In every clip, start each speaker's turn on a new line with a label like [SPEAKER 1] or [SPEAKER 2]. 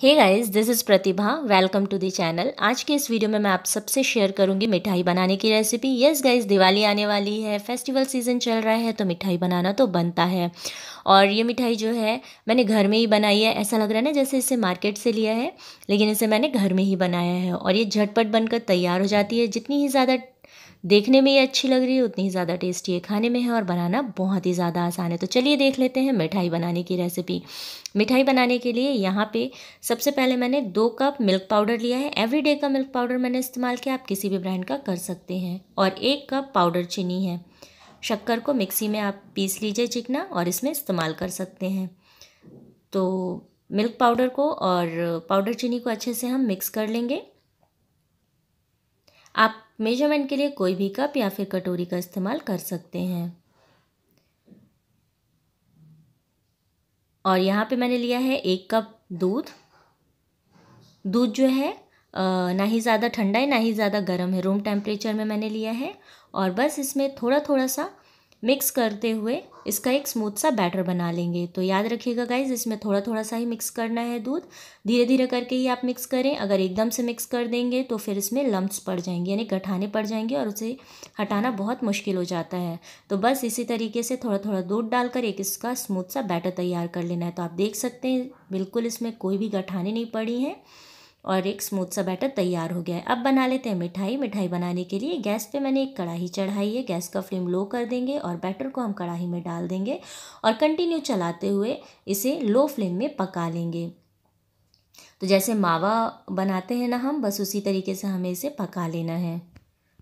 [SPEAKER 1] hey guys this is Pratibha welcome to the channel आज के इस वीडियो में मैं आप सबसे शेयर करूंगी मिठाई बनाने की रेसिपी यस गाइस दिवाली आने वाली है फेस्टिवल सीज़न चल रहा है तो मिठाई बनाना तो बनता है और ये मिठाई जो है मैंने घर में ही बनाई है ऐसा लग रहा है ना जैसे इसे मार्केट से लिया है लेकिन इसे मैंने घर में ही बनाया है और ये झटपट बनकर तैयार हो जाती है जितनी ही ज़्यादा देखने में ये अच्छी लग रही है उतनी ही ज़्यादा टेस्टी है खाने में है और बनाना बहुत ही ज़्यादा आसान है तो चलिए देख लेते हैं मिठाई बनाने की रेसिपी मिठाई बनाने के लिए यहाँ पे सबसे पहले मैंने दो कप मिल्क पाउडर लिया है एवरीडे का मिल्क पाउडर मैंने इस्तेमाल किया आप किसी भी ब्रांड का कर सकते हैं और एक कप पाउडर चीनी है शक्कर को मिक्सी में आप पीस लीजिए चिकना और इसमें इस्तेमाल कर सकते हैं तो मिल्क पाउडर को और पाउडर चीनी को अच्छे से हम मिक्स कर लेंगे आप मेजरमेंट के लिए कोई भी कप या फिर कटोरी का इस्तेमाल कर सकते हैं और यहाँ पे मैंने लिया है एक कप दूध दूध जो है ना ही ज़्यादा ठंडा है ना ही ज़्यादा गर्म है रूम टेम्परेचर में मैंने लिया है और बस इसमें थोड़ा थोड़ा सा मिक्स करते हुए इसका एक स्मूथ सा बैटर बना लेंगे तो याद रखिएगा गाइज इसमें थोड़ा थोड़ा सा ही मिक्स करना है दूध धीरे धीरे करके ही आप मिक्स करें अगर एकदम से मिक्स कर देंगे तो फिर इसमें लम्ब्स पड़ जाएंगे यानी गठाने पड़ जाएंगे और उसे हटाना बहुत मुश्किल हो जाता है तो बस इसी तरीके से थोड़ा थोड़ा दूध डालकर एक इसका स्मूथ सा बैटर तैयार कर लेना है तो आप देख सकते हैं बिल्कुल इसमें कोई भी गठाने नहीं पड़ी हैं और एक स्मूथ सा बैटर तैयार हो गया है अब बना लेते हैं मिठाई मिठाई बनाने के लिए गैस पे मैंने एक कढ़ाई चढ़ाई है गैस का फ्लेम लो कर देंगे और बैटर को हम कढ़ाई में डाल देंगे और कंटिन्यू चलाते हुए इसे लो फ्लेम में पका लेंगे तो जैसे मावा बनाते हैं ना हम बस उसी तरीके से हमें इसे पका लेना है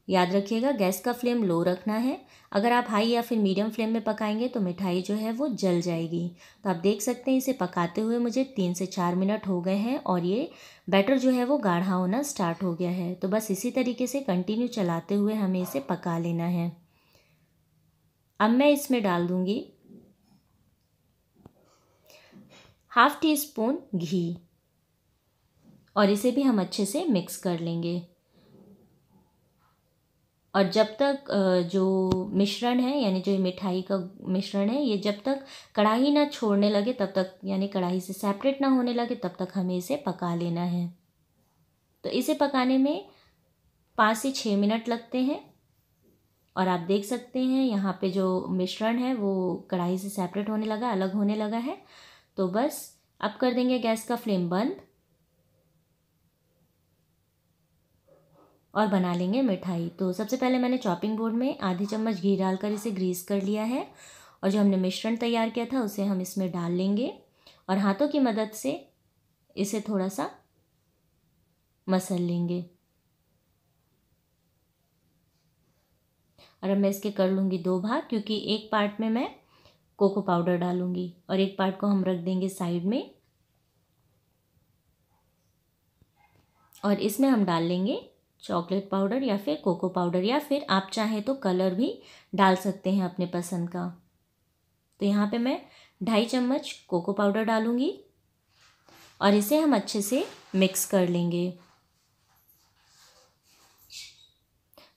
[SPEAKER 1] याद रखिएगा गैस का फ्लेम लो रखना है अगर आप हाई या फिर मीडियम फ्लेम में पकाएंगे तो मिठाई जो है वो जल जाएगी तो आप देख सकते हैं इसे पकाते हुए मुझे तीन से चार मिनट हो गए हैं और ये बैटर जो है वो गाढ़ा होना स्टार्ट हो गया है तो बस इसी तरीके से कंटिन्यू चलाते हुए हमें इसे पका लेना है अब मैं इसमें डाल दूँगी हाफ टी स्पून घी और इसे भी हम अच्छे से मिक्स कर लेंगे और जब तक जो मिश्रण है यानी जो मिठाई का मिश्रण है ये जब तक कढ़ाई ना छोड़ने लगे तब तक यानी कढ़ाई से सेपरेट ना होने लगे तब तक हमें इसे पका लेना है तो इसे पकाने में पाँच से छः मिनट लगते हैं और आप देख सकते हैं यहाँ पे जो मिश्रण है वो कढ़ाई से सेपरेट होने लगा अलग होने लगा है तो बस अब कर देंगे गैस का फ्लेम बंद और बना लेंगे मिठाई तो सबसे पहले मैंने चॉपिंग बोर्ड में आधी चम्मच घी डालकर इसे ग्रीस कर लिया है और जो हमने मिश्रण तैयार किया था उसे हम इसमें डाल लेंगे और हाथों की मदद से इसे थोड़ा सा मसल लेंगे और अब मैं इसके कर लूँगी दो भाग क्योंकि एक पार्ट में मैं कोको पाउडर डालूंगी और एक पार्ट को हम रख देंगे साइड में और इसमें हम डाल लेंगे चॉकलेट पाउडर या फिर कोको पाउडर या फिर आप चाहें तो कलर भी डाल सकते हैं अपने पसंद का तो यहाँ पे मैं ढाई चम्मच कोको पाउडर डालूँगी और इसे हम अच्छे से मिक्स कर लेंगे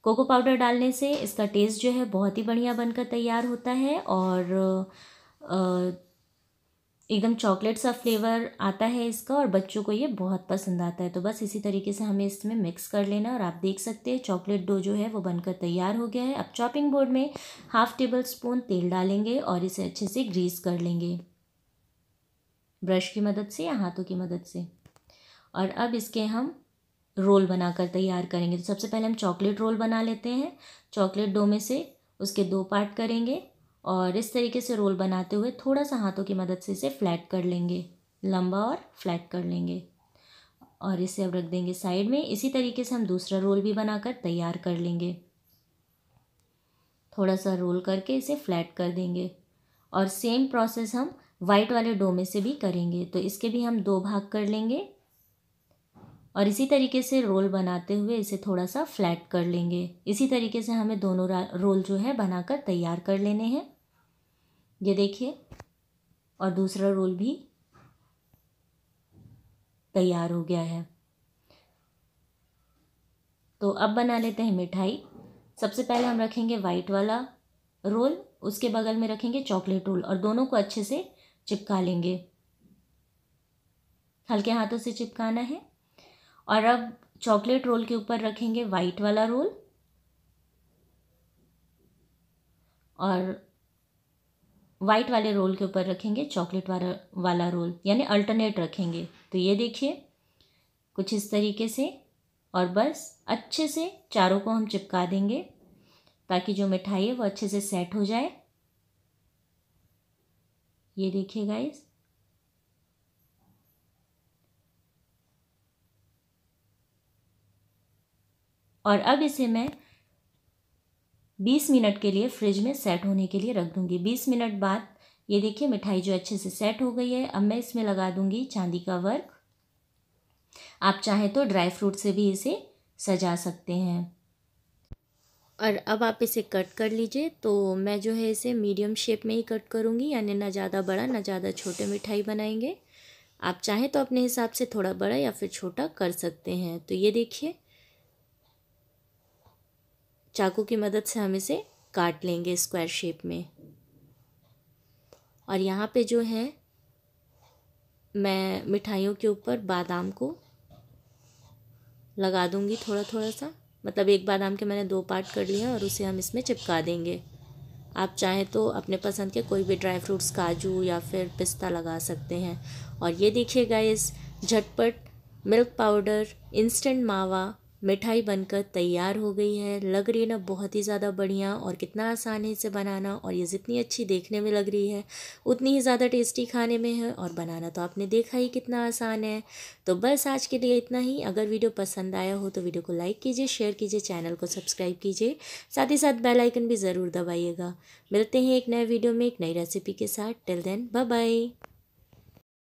[SPEAKER 1] कोको पाउडर डालने से इसका टेस्ट जो है बहुत ही बढ़िया बनकर तैयार होता है और एकदम चॉकलेट सा फ्लेवर आता है इसका और बच्चों को ये बहुत पसंद आता है तो बस इसी तरीके से हमें इसमें मिक्स कर लेना और आप देख सकते हैं चॉकलेट डो जो है वो बनकर तैयार हो गया है अब चॉपिंग बोर्ड में हाफ टेबल स्पून तेल डालेंगे और इसे अच्छे से ग्रीस कर लेंगे ब्रश की मदद से या हाथों की मदद से और अब इसके हम रोल बनाकर तैयार करेंगे तो सबसे पहले हम चॉकलेट रोल बना लेते हैं चॉकलेट डो में से उसके दो पार्ट करेंगे और इस तरीके से रोल बनाते हुए थोड़ा सा हाथों की मदद से इसे फ्लैट कर लेंगे लंबा और फ्लैट कर लेंगे और इसे अब रख देंगे साइड में इसी तरीके से हम दूसरा रोल भी बनाकर तैयार कर लेंगे थोड़ा सा रोल करके इसे फ्लैट कर देंगे और सेम प्रोसेस हम वाइट वाले डो में से भी करेंगे तो इसके भी हम दो भाग कर लेंगे और इसी तरीके से रोल बनाते हुए इसे थोड़ा सा फ्लैट कर लेंगे इसी तरीके से हमें दोनों रोल जो है बनाकर तैयार कर लेने हैं ये देखिए और दूसरा रोल भी तैयार हो गया है तो अब बना लेते हैं मिठाई सबसे पहले हम रखेंगे वाइट वाला रोल उसके बगल में रखेंगे चॉकलेट रोल और दोनों को अच्छे से चिपका लेंगे हल्के हाथों से चिपकाना है और अब चॉकलेट रोल के ऊपर रखेंगे वाइट वाला रोल और वाइट वाले रोल के ऊपर रखेंगे चॉकलेट वाला वाला रोल यानी अल्टरनेट रखेंगे तो ये देखिए कुछ इस तरीके से और बस अच्छे से चारों को हम चिपका देंगे ताकि जो मिठाई है वो अच्छे से सेट हो जाए ये देखिए गाइस और अब इसे मैं बीस मिनट के लिए फ्रिज में सेट होने के लिए रख दूँगी बीस मिनट बाद ये देखिए मिठाई जो अच्छे से सेट हो गई है अब मैं इसमें लगा दूँगी चांदी का वर्क आप चाहें तो ड्राई फ्रूट से भी इसे सजा सकते हैं और अब आप इसे कट कर लीजिए तो मैं जो है इसे मीडियम शेप में ही कट करूँगी यानी ना ज़्यादा बड़ा ना ज़्यादा छोटे मिठाई बनाएंगे आप चाहें तो अपने हिसाब से थोड़ा बड़ा या फिर छोटा कर सकते हैं तो ये देखिए चाकू की मदद से हम इसे काट लेंगे स्क्वायर शेप में और यहाँ पे जो है मैं मिठाइयों के ऊपर बादाम को लगा दूँगी थोड़ा थोड़ा सा मतलब एक बादाम के मैंने दो पार्ट कर लिए और उसे हम इसमें चिपका देंगे आप चाहें तो अपने पसंद के कोई भी ड्राई फ्रूट्स काजू या फिर पिस्ता लगा सकते हैं और ये देखिए गाइस झटपट मिल्क पाउडर इंस्टेंट मावा मिठाई बनकर तैयार हो गई है लग रही है ना बहुत ही ज़्यादा बढ़िया और कितना आसान है इसे बनाना और ये जितनी अच्छी देखने में लग रही है उतनी ही ज़्यादा टेस्टी खाने में है और बनाना तो आपने देखा ही कितना आसान है तो बस आज के लिए इतना ही अगर वीडियो पसंद आया हो तो वीडियो को लाइक कीजिए शेयर कीजिए चैनल को सब्सक्राइब कीजिए साथ ही साथ बेल आइकन भी ज़रूर दबाइएगा मिलते हैं एक नए वीडियो में एक नई रेसिपी के साथ टिल देन बाय